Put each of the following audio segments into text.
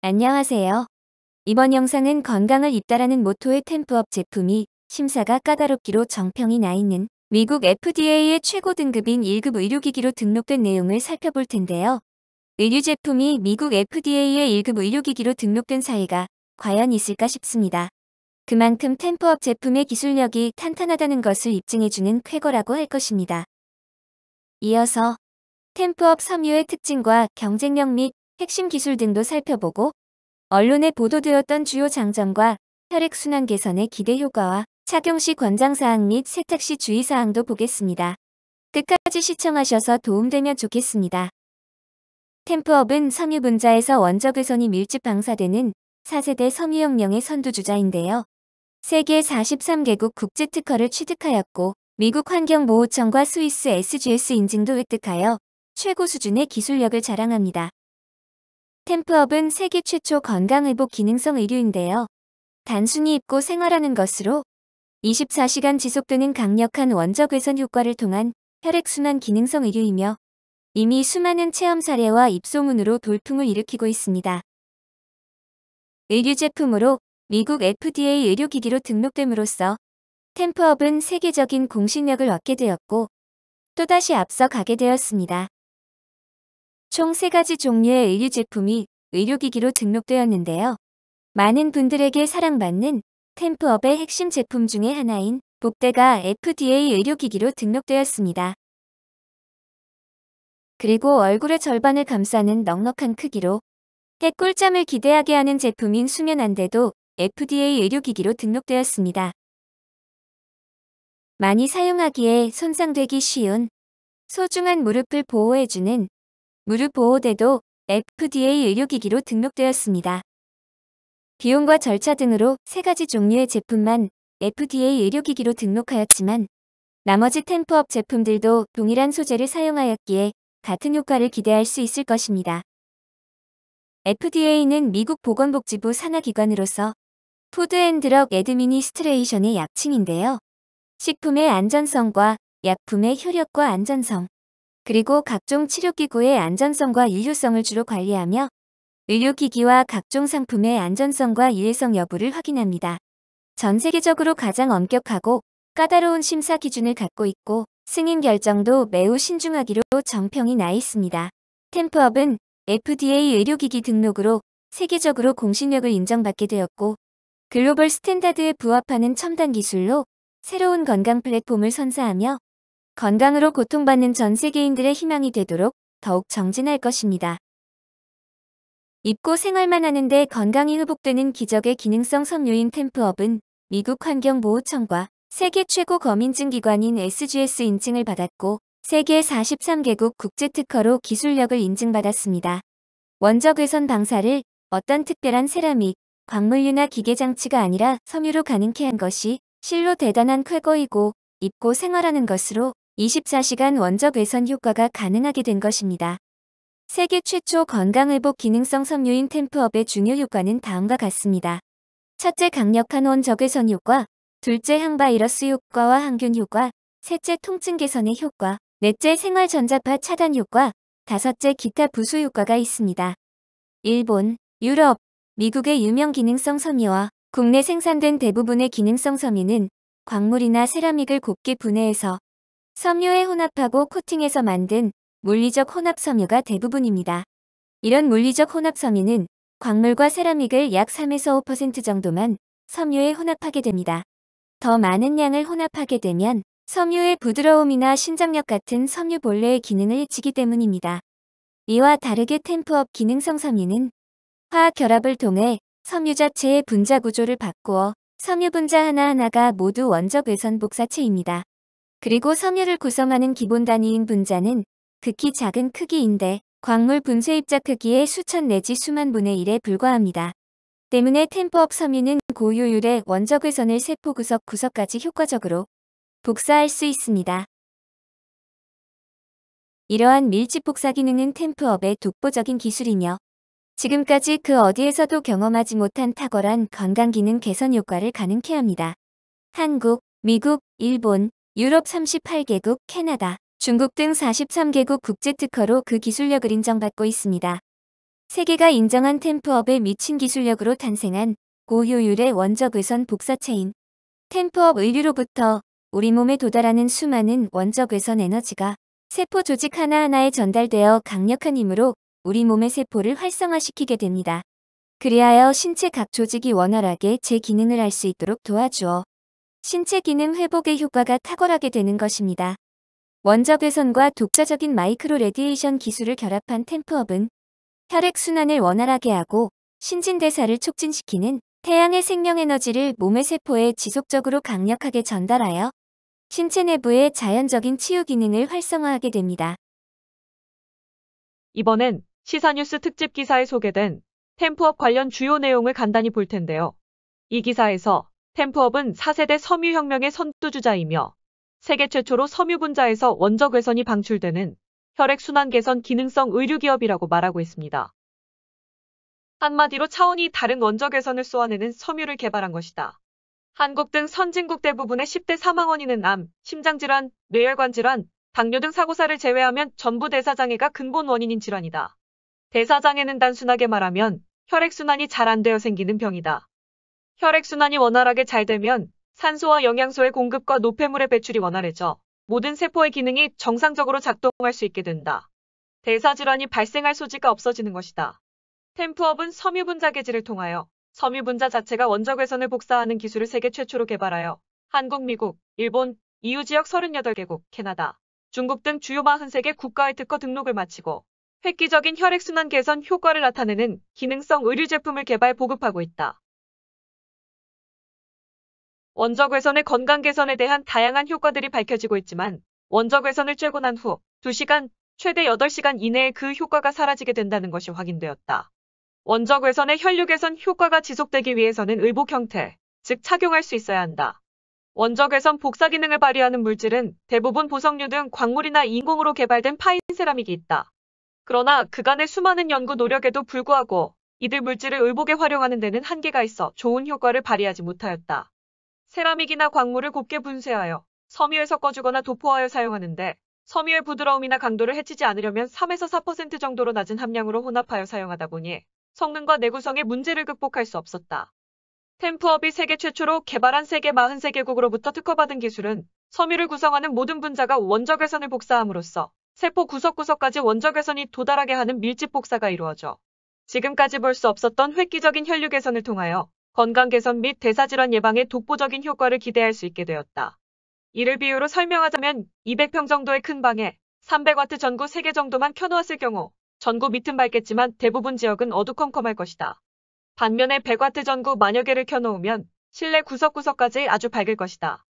안녕하세요. 이번 영상은 건강을 잇따라는 모토의 템프업 제품이 심사가 까다롭기로 정평이 나 있는 미국 FDA의 최고 등급인 1급 의료기기로 등록된 내용을 살펴볼 텐데요. 의류 제품이 미국 FDA의 1급 의료기기로 등록된 사이가 과연 있을까 싶습니다. 그만큼 템프업 제품의 기술력이 탄탄하다는 것을 입증해주는 쾌거라고 할 것입니다. 이어서 템프업 섬유의 특징과 경쟁력 및 핵심 기술 등도 살펴보고 언론에 보도되었던 주요 장점과 혈액순환 개선의 기대 효과와 착용 시 권장사항 및 세탁 시 주의사항도 보겠습니다. 끝까지 시청하셔서 도움되면 좋겠습니다. 템프업은 섬유분자에서 원적외선이 밀집 방사되는 4세대 섬유혁명의 선두주자인데요. 세계 43개국 국제특허를 취득하였고 미국 환경보호청과 스위스 SGS 인증도 획득하여 최고 수준의 기술력을 자랑합니다. 템프업은 세계 최초 건강회복 기능성 의류인데요. 단순히 입고 생활하는 것으로 24시간 지속되는 강력한 원적 외선 효과를 통한 혈액순환 기능성 의류이며 이미 수많은 체험 사례와 입소문으로 돌풍을 일으키고 있습니다. 의류 제품으로 미국 FDA 의료기기로 등록됨으로써 템프업은 세계적인 공신력을 얻게 되었고 또다시 앞서 가게 되었습니다. 총 3가지 종류의 의류 제품이 의료기기로 등록되었는데요. 많은 분들에게 사랑받는 템프업의 핵심 제품 중의 하나인 복대가 FDA 의료기기로 등록되었습니다. 그리고 얼굴의 절반을 감싸는 넉넉한 크기로 해꿀잠을 기대하게 하는 제품인 수면 안대도 FDA 의료기기로 등록되었습니다. 많이 사용하기에 손상되기 쉬운 소중한 무릎을 보호해주는 무릎보호대도 FDA 의료기기로 등록되었습니다. 비용과 절차 등으로 세 가지 종류의 제품만 FDA 의료기기로 등록하였지만 나머지 템프업 제품들도 동일한 소재를 사용하였기에 같은 효과를 기대할 수 있을 것입니다. FDA는 미국 보건복지부 산하기관으로서 푸드 앤 드럭 애드미니스트레이션의 약칭인데요. 식품의 안전성과 약품의 효력과 안전성, 그리고 각종 치료기구의 안전성과 일효성을 주로 관리하며 의료기기와 각종 상품의 안전성과 유해성 여부를 확인합니다. 전 세계적으로 가장 엄격하고 까다로운 심사 기준을 갖고 있고 승인 결정도 매우 신중하기로 정평이 나 있습니다. 템프업은 FDA 의료기기 등록으로 세계적으로 공신력을 인정받게 되었고 글로벌 스탠다드에 부합하는 첨단 기술로 새로운 건강 플랫폼을 선사하며 건강으로 고통받는 전 세계인들의 희망이 되도록 더욱 정진할 것입니다. 입고 생활만 하는데 건강이 회복되는 기적의 기능성 섬유인 템프업은 미국 환경보호청과 세계 최고 검인증 기관인 SGS 인증을 받았고 세계 43개국 국제특허로 기술력을 인증받았습니다. 원적외선 방사를 어떤 특별한 세라믹, 광물류나 기계장치가 아니라 섬유로 가능케 한 것이 실로 대단한 쾌거이고 입고 생활하는 것으로 24시간 원적 외선 효과가 가능하게 된 것입니다. 세계 최초 건강회복 기능성 섬유인 템프업의 중요 효과는 다음과 같습니다. 첫째 강력한 원적외선 효과, 둘째 항바이러스 효과와 항균 효과, 셋째 통증 개선의 효과, 넷째 생활 전자파 차단 효과, 다섯째 기타 부수 효과가 있습니다. 일본, 유럽, 미국의 유명 기능성 섬유와 국내 생산된 대부분의 기능성 섬유는 광물이나 세라믹을 곱게 분해해서 섬유에 혼합하고 코팅해서 만든 물리적 혼합 섬유가 대부분입니다. 이런 물리적 혼합 섬유는 광물과 세라믹을 약 3에서 5% 정도만 섬유에 혼합하게 됩니다. 더 많은 양을 혼합하게 되면 섬유의 부드러움이나 신장력 같은 섬유 본래의 기능을 해치기 때문입니다. 이와 다르게 템프업 기능성 섬유는 화학 결합을 통해 섬유 자체의 분자 구조를 바꾸어 섬유 분자 하나하나가 모두 원적 외선 복사체입니다. 그리고 섬유를 구성하는 기본 단위인 분자는 극히 작은 크기인데 광물 분쇄 입자 크기의 수천 내지 수만 분의 1에 불과합니다. 때문에 템포업 섬유는 고효율의 원적외선을 세포 구석 구석까지 효과적으로 복사할 수 있습니다. 이러한 밀집 복사 기능은 템프업의 독보적인 기술이며 지금까지 그 어디에서도 경험하지 못한 탁월한 건강 기능 개선 효과를 가능케 합니다. 한국, 미국, 일본, 유럽 38개국, 캐나다, 중국 등 43개국 국제특허로 그 기술력을 인정받고 있습니다. 세계가 인정한 템프업에 미친 기술력으로 탄생한 고효율의 원적외선 복사체인 템프업 의류로부터 우리 몸에 도달하는 수많은 원적외선 에너지가 세포 조직 하나하나에 전달되어 강력한 힘으로 우리 몸의 세포를 활성화시키게 됩니다. 그리하여 신체 각 조직이 원활하게 제 기능을 할 수 있도록 도와주어 신체 기능 회복의 효과가 탁월하게 되는 것입니다. 원적 외선과 독자적인 마이크로 레디에이션 기술을 결합한 템프업은 혈액순환을 원활하게 하고 신진대사를 촉진시키는 태양의 생명에너지를 몸의 세포에 지속적으로 강력하게 전달하여 신체 내부의 자연적인 치유 기능을 활성화하게 됩니다. 이번엔 시사뉴스 특집 기사에 소개된 템프업 관련 주요 내용을 간단히 볼 텐데요. 이 기사에서 템프업은 4세대 섬유혁명의 선두주자이며 세계 최초로 섬유분자에서 원적 외선이 방출되는 혈액순환 개선 기능성 의류기업이라고 말하고 있습니다. 한마디로 차원이 다른 원적 외선을 쏘아내는 섬유를 개발한 것이다. 한국 등 선진국 대부분의 10대 사망 원인은 암, 심장질환, 뇌혈관 질환, 당뇨 등 사고사를 제외하면 전부 대사장애가 근본 원인인 질환이다. 대사장애는 단순하게 말하면 혈액순환이 잘 안 되어 생기는 병이다. 혈액순환이 원활하게 잘 되면 산소와 영양소의 공급과 노폐물의 배출이 원활해져 모든 세포의 기능이 정상적으로 작동할 수 있게 된다. 대사질환이 발생할 소지가 없어지는 것이다. 템프업은 섬유분자 개질을 통하여 섬유분자 자체가 원적외선을 복사하는 기술을 세계 최초로 개발하여 한국, 미국, 일본, EU 지역 38개국, 캐나다, 중국 등 주요 43개 국가의 특허 등록을 마치고 획기적인 혈액순환 개선 효과를 나타내는 기능성 의류 제품을 개발 보급하고 있다. 원적 외선의 건강 개선에 대한 다양한 효과들이 밝혀지고 있지만 원적 외선을 쬐고 난 후 2시간, 최대 8시간 이내에 그 효과가 사라지게 된다는 것이 확인되었다. 원적 외선의 혈류 개선 효과가 지속되기 위해서는 의복 형태, 즉 착용할 수 있어야 한다. 원적 외선 복사 기능을 발휘하는 물질은 대부분 보석류 등 광물이나 인공으로 개발된 파인 세라믹이 있다. 그러나 그간의 수많은 연구 노력에도 불구하고 이들 물질을 의복에 활용하는 데는 한계가 있어 좋은 효과를 발휘하지 못하였다. 세라믹이나 광물을 곱게 분쇄하여 섬유에 섞어주거나 도포하여 사용하는데 섬유의 부드러움이나 강도를 해치지 않으려면 3에서 4% 정도로 낮은 함량으로 혼합하여 사용하다 보니 성능과 내구성의 문제를 극복할 수 없었다. 템프업이 세계 최초로 개발한 세계 43개국으로부터 특허받은 기술은 섬유를 구성하는 모든 분자가 원적외선을 복사함으로써 세포 구석구석까지 원적외선이 도달하게 하는 밀집 복사가 이루어져 지금까지 볼 수 없었던 획기적인 혈류 개선을 통하여 건강 개선 및 대사질환 예방에 독보적인 효과를 기대할 수 있게 되었다. 이를 비유로 설명하자면 200평 정도의 큰 방에 300와트 전구 3개 정도만 켜놓았을 경우 전구 밑은 밝겠지만 대부분 지역은 어두컴컴할 것이다. 반면에 100와트 전구 만여 개를 켜놓으면 실내 구석구석까지 아주 밝을 것이다.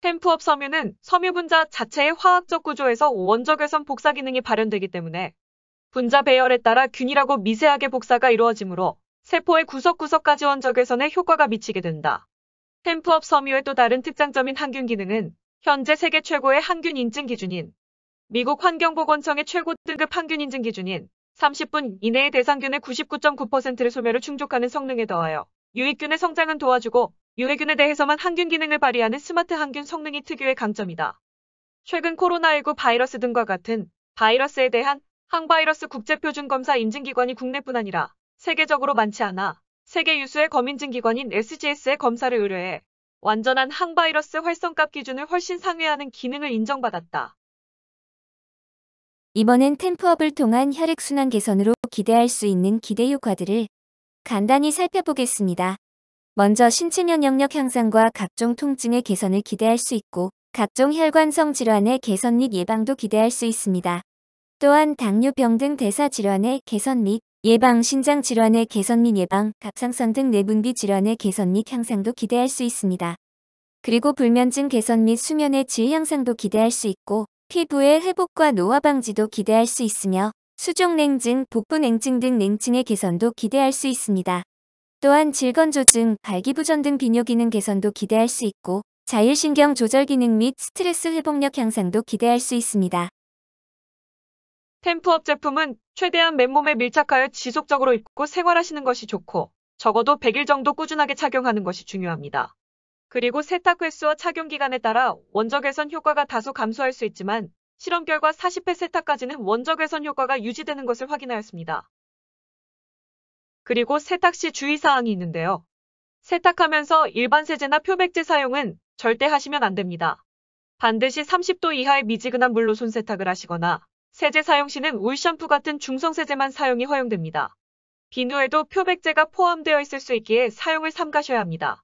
템프업 섬유는 섬유 분자 자체의 화학적 구조에서 원적 외선 복사 기능이 발현되기 때문에 분자 배열에 따라 균일하고 미세하게 복사가 이루어지므로 세포의 구석구석까지 원적 개선에 효과가 미치게 된다. 템프업 섬유의 또 다른 특장점인 항균 기능은 현재 세계 최고의 항균 인증 기준인 미국 환경보건청의 최고 등급 항균 인증 기준인 30분 이내에 대상균의 99.9%를 소멸을 충족하는 성능에 더하여 유익균의 성장은 도와주고 유해균에 대해서만 항균 기능을 발휘하는 스마트 항균 성능이 특유의 강점이다. 최근 코로나19 바이러스 등과 같은 바이러스에 대한 항바이러스 국제표준검사 인증기관이 국내뿐 아니라 세계적으로 많지 않아 세계 유수의 검인증 기관인 SGS의 검사를 의뢰해 완전한 항바이러스 활성값 기준을 훨씬 상회하는 기능을 인정받았다. 이번엔 템프업을 통한 혈액순환 개선으로 기대할 수 있는 기대 효과들을 간단히 살펴보겠습니다. 먼저 신체 면역력 향상과 각종 통증의 개선을 기대할 수 있고 각종 혈관성 질환의 개선 및 예방도 기대할 수 있습니다. 또한 당뇨병 등 대사 질환의 개선 및 예방 신장 질환의 개선 및 예방, 갑상선 등 내분비 질환의 개선 및 향상도 기대할 수 있습니다. 그리고 불면증 개선 및 수면의 질 향상도 기대할 수 있고 피부의 회복과 노화 방지도 기대할 수 있으며 수족냉증, 복부냉증 등 냉증의 개선도 기대할 수 있습니다. 또한 질건조증, 발기부전 등 비뇨기능 개선도 기대할 수 있고 자율신경 조절 기능 및 스트레스 회복력 향상도 기대할 수 있습니다. 템프업 제품은 최대한 맨몸에 밀착하여 지속적으로 입고 생활하시는 것이 좋고 적어도 100일 정도 꾸준하게 착용하는 것이 중요합니다. 그리고 세탁 횟수와 착용 기간에 따라 원적 개선 효과가 다소 감소할 수 있지만 실험 결과 40회 세탁까지는 원적 개선 효과가 유지되는 것을 확인하였습니다. 그리고 세탁 시 주의사항이 있는데요. 세탁하면서 일반 세제나 표백제 사용은 절대 하시면 안 됩니다. 반드시 30도 이하의 미지근한 물로 손세탁을 하시거나 세제 사용 시는 울샴푸 같은 중성세제만 사용이 허용됩니다. 비누에도 표백제가 포함되어 있을 수 있기에 사용을 삼가셔야 합니다.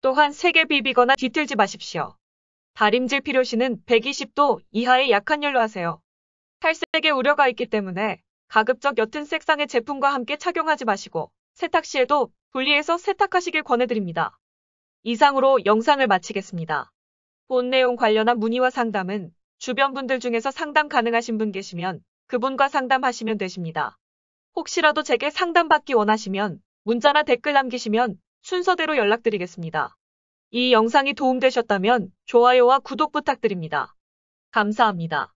또한 세게 비비거나 뒤틀지 마십시오. 다림질 필요 시는 120도 이하의 약한 열로 하세요. 탈색에 우려가 있기 때문에 가급적 옅은 색상의 제품과 함께 착용하지 마시고 세탁 시에도 분리해서 세탁하시길 권해드립니다. 이상으로 영상을 마치겠습니다. 본 내용 관련한 문의와 상담은 주변 분들 중에서 상담 가능하신 분 계시면 그분과 상담하시면 되십니다. 혹시라도 제게 상담받기 원하시면 문자나 댓글 남기시면 순서대로 연락드리겠습니다. 이 영상이 도움되셨다면 좋아요와 구독 부탁드립니다. 감사합니다.